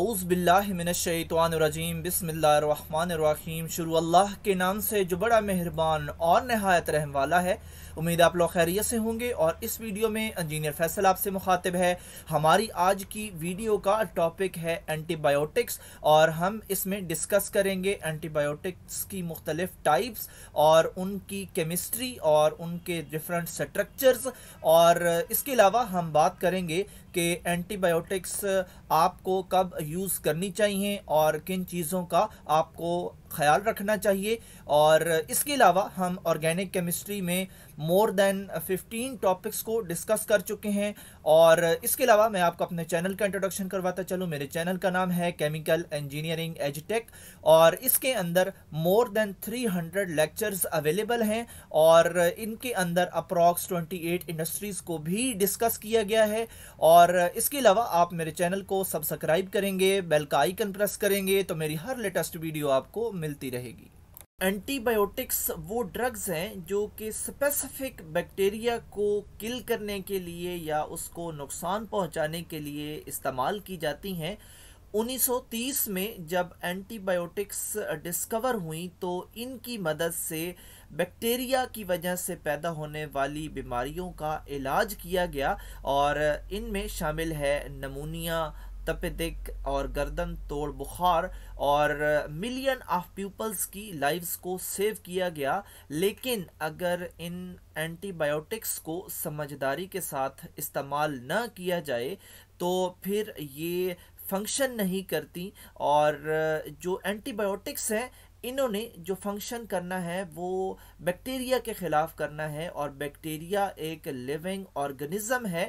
अज़बिल्लाशैतवानरजीम बसमीम शुरू अल्लाह के नाम से जो बड़ा मेहरबान और नहायत रहम वाला है उम्मीद आप लोग खैरियत से होंगे और इस वीडियो में इंजीनियर फैसल आपसे मुखातिब है हमारी आज की वीडियो का टॉपिक है एंटीबायोटिक्स और हम इसमें डिस्कस करेंगे एंटीबायोटिक्स की मुख्तलिफ टाइप्स और उनकी केमिस्ट्री और उनके डिफरेंट स्ट्रक्चर्स और इसके अलावा हम बात करेंगे कि एंटीबायोटिक्स आपको कब यूज़ करनी चाहिए और किन चीज़ों का आपको ख्याल रखना चाहिए और इसके अलावा हम ऑर्गेनिक केमिस्ट्री में मोर देन 15 टॉपिक्स को डिस्कस कर चुके हैं और इसके अलावा मैं आपको अपने चैनल का इंट्रोडक्शन करवाता चलूँ मेरे चैनल का नाम है केमिकल इंजीनियरिंग एजटेक और इसके अंदर मोर देन 300 लेक्चर्स अवेलेबल हैं और इनके अंदर अप्रॉक्स 28 इंडस्ट्रीज़ को भी डिस्कस किया गया है और इसके अलावा आप मेरे चैनल को सब्सक्राइब करेंगे बेल का आइकन प्रेस करेंगे तो मेरी हर लेटेस्ट वीडियो आपको मिलती रहेगी एंटीबायोटिक्स वो ड्रग्स हैं जो कि स्पेसिफिक बैक्टीरिया को किल करने के लिए या उसको नुकसान पहुंचाने के लिए इस्तेमाल की जाती हैं 1930 में जब एंटीबायोटिक्स डिस्कवर हुई तो इनकी मदद से बैक्टीरिया की वजह से पैदा होने वाली बीमारियों का इलाज किया गया और इनमें शामिल है नमूनिया तपेदिक और गर्दन तोड़ बुखार और मिलियन ऑफ पीपल्स की लाइव्स को सेव किया गया लेकिन अगर इन एंटीबायोटिक्स को समझदारी के साथ इस्तेमाल न किया जाए तो फिर ये फंक्शन नहीं करती और जो एंटीबायोटिक्स हैं इन्होंने जो फंक्शन करना है वो बैक्टीरिया के ख़िलाफ़ करना है और बैक्टीरिया एक लिविंग ऑर्गेनिज़म है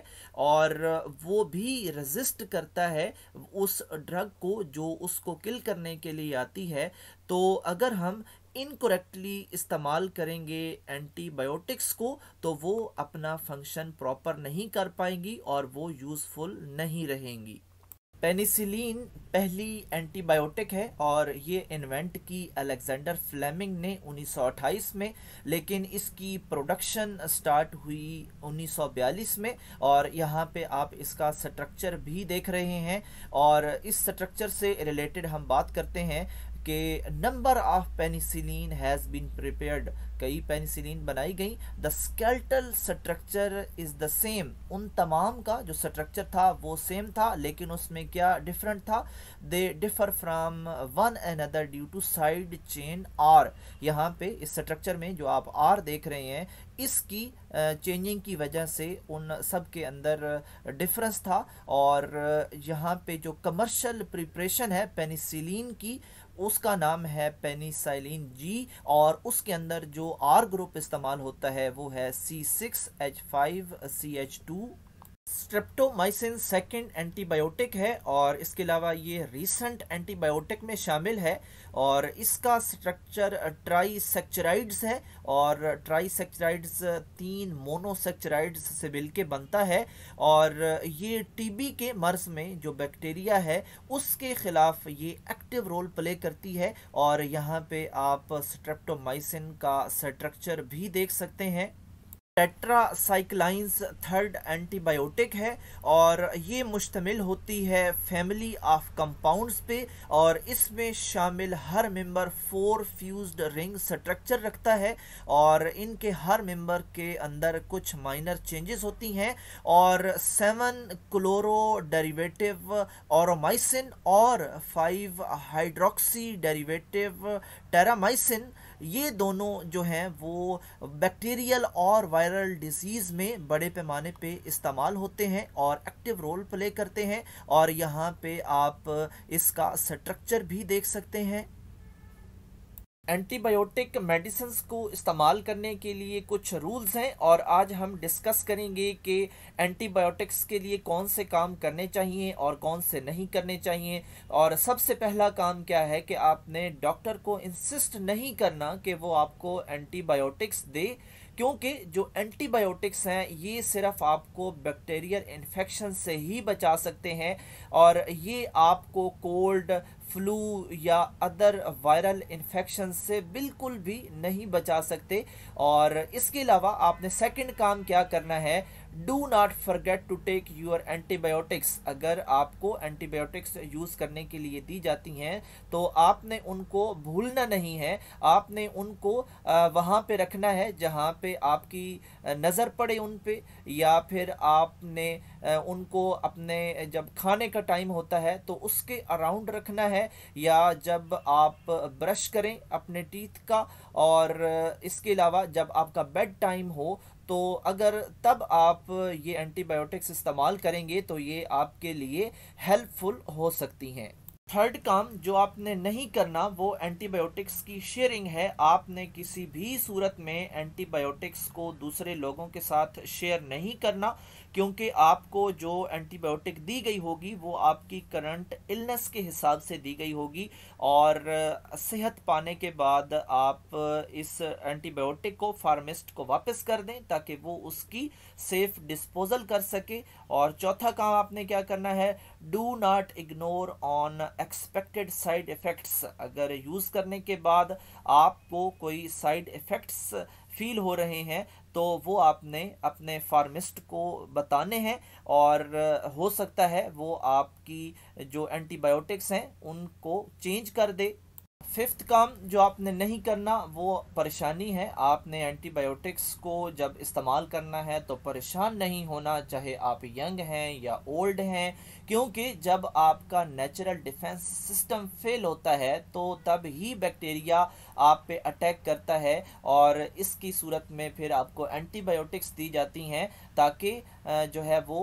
और वो भी रजिस्ट करता है उस ड्रग को जो उसको किल करने के लिए आती है तो अगर हम इनकोरेक्टली इस्तेमाल करेंगे एंटीबायोटिक्स को तो वो अपना फंक्शन प्रॉपर नहीं कर पाएंगी और वो यूज़फुल नहीं रहेंगी पेनिसिलिन पहली एंटीबायोटिक है और ये इन्वेंट की अलेक्जेंडर फ्लेमिंग ने 1928 में लेकिन इसकी प्रोडक्शन स्टार्ट हुई 1942 में और यहाँ पे आप इसका स्ट्रक्चर भी देख रहे हैं और इस स्ट्रक्चर से रिलेटेड हम बात करते हैं कि number of penicillin has been prepared कई पेनिसिलिन बनाई गई the skeletal structure is the same उन तमाम का जो स्ट्रक्चर था वो सेम था लेकिन उसमें क्या डिफरेंट था they differ from one and other due to side chain R यहाँ पे इस स्ट्रक्चर में जो आप आर देख रहे हैं इसकी चेंजिंग की वजह से उन सब के अंदर डिफरेंस था और यहाँ पे जो कमर्शियल प्रिपरेशन है पेनिसिलिन की उसका नाम है पेनीसाइलिन जी और उसके अंदर जो आर ग्रुप इस्तेमाल होता है वो है C six H five C H two streptomycin second antibiotic है और इसके अलावा ये रिसेंट एंटीबायोटिक में शामिल है और इसका स्ट्रक्चर ट्राईसेक्चराइड्स है और ट्राईसेक्चराइड्स तीन मोनोसेक्चराइड्स से मिल के बनता है और ये टीबी के मर्ज में जो बैक्टीरिया है उसके ख़िलाफ़ ये एक्टिव रोल प्ले करती है और यहाँ पे आप स्ट्रेप्टोमाइसिन का स्ट्रक्चर भी देख सकते हैं टेट्रासाइक्लाइंस थर्ड एंटीबायोटिक है और ये मुश्तमिल होती है फैमिली ऑफ कंपाउंड्स पे और इसमें शामिल हर member four fused ring structure रखता है और इनके हर मेंबर के अंदर कुछ माइनर चेंजेस होती हैं और सेवन क्लोरो डेरिवेटिव औरमाइसिन और फाइव हाइड्रोक्सी डेरिवेटिव टेरामाइसिन ये दोनों जो हैं वो बैक्टीरियल और वायरल डिजीज़ में बड़े पैमाने पे इस्तेमाल होते हैं और एक्टिव रोल प्ले करते हैं और यहाँ पे आप इसका स्ट्रक्चर भी देख सकते हैं एंटीबायोटिक मेडिसिन को इस्तेमाल करने के लिए कुछ रूल्स हैं और आज हम डिस्कस करेंगे कि एंटीबायोटिक्स के लिए कौन से काम करने चाहिए और कौन से नहीं करने चाहिए और सबसे पहला काम क्या है कि आपने डॉक्टर को इंसिस्ट नहीं करना कि वो आपको एंटीबायोटिक्स दे क्योंकि जो एंटीबायोटिक्स हैं ये सिर्फ आपको बैक्टीरियल इन्फेक्शन से ही बचा सकते हैं और ये आपको कोल्ड फ्लू या अदर वायरल इन्फेक्शन से बिल्कुल भी नहीं बचा सकते और इसके अलावा आपने सेकंड काम क्या करना है do not forget to take your antibiotics अगर आपको एंटीबायोटिक्स यूज़ करने के लिए दी जाती हैं तो आपने उनको भूलना नहीं है आपने उनको वहाँ पे रखना है जहाँ पे आपकी नज़र पड़े उन पे या फिर आपने उनको अपने जब खाने का टाइम होता है तो उसके अराउंड रखना है है या जब आप ब्रश करें अपने टीथ का और इसके अलावा जब आपका बेड टाइम हो तो अगर तब आप ये एंटीबायोटिक्स इस्तेमाल करेंगे तो ये आपके लिए हेल्पफुल हो सकती हैं थर्ड काम जो आपने नहीं करना वो एंटीबायोटिक्स की शेयरिंग है आपने किसी भी सूरत में एंटीबायोटिक्स को दूसरे लोगों के साथ शेयर नहीं करना क्योंकि आपको जो एंटीबायोटिक दी गई होगी वो आपकी करंट इलनेस के हिसाब से दी गई होगी और सेहत पाने के बाद आप इस एंटीबायोटिक को फार्मिस्ट को वापस कर दें ताकि वो उसकी सेफ़ डिस्पोज़ल कर सके और चौथा काम आपने क्या करना है do not ignore unexpected side effects अगर यूज़ करने के बाद आपको कोई साइड इफ़ेक्ट्स फील हो रहे हैं तो वो आपने अपने फार्मिस्ट को बताने हैं और हो सकता है वो आपकी जो एंटीबायोटिक्स हैं उनको चेंज कर दे फिफ्थ काम जो आपने नहीं करना वो परेशानी है आपने एंटीबायोटिक्स को जब इस्तेमाल करना है तो परेशान नहीं होना चाहे आप यंग हैं या ओल्ड हैं क्योंकि जब आपका नेचुरल डिफेंस सिस्टम फेल होता है तो तब ही बैक्टीरिया आप पे अटैक करता है और इसकी सूरत में फिर आपको एंटीबायोटिक्स दी जाती हैं ताकि जो है वो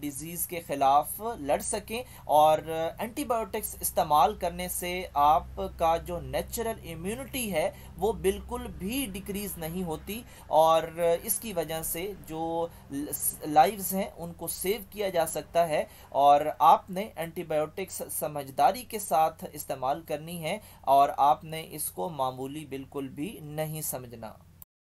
डिज़ीज़ के ख़िलाफ़ लड़ सकें और एंटीबायोटिक्स इस्तेमाल करने से आपका जो नेचुरल इम्यूनिटी है वो बिल्कुल भी डिक्रीज़ नहीं होती और इसकी वजह से जो लाइव्स हैं उनको सेव किया जा सकता है और आपने एंटीबायोटिक्स समझदारी के साथ इस्तेमाल करनी है और आपने इसको मामूली बिल्कुल भी नहीं समझना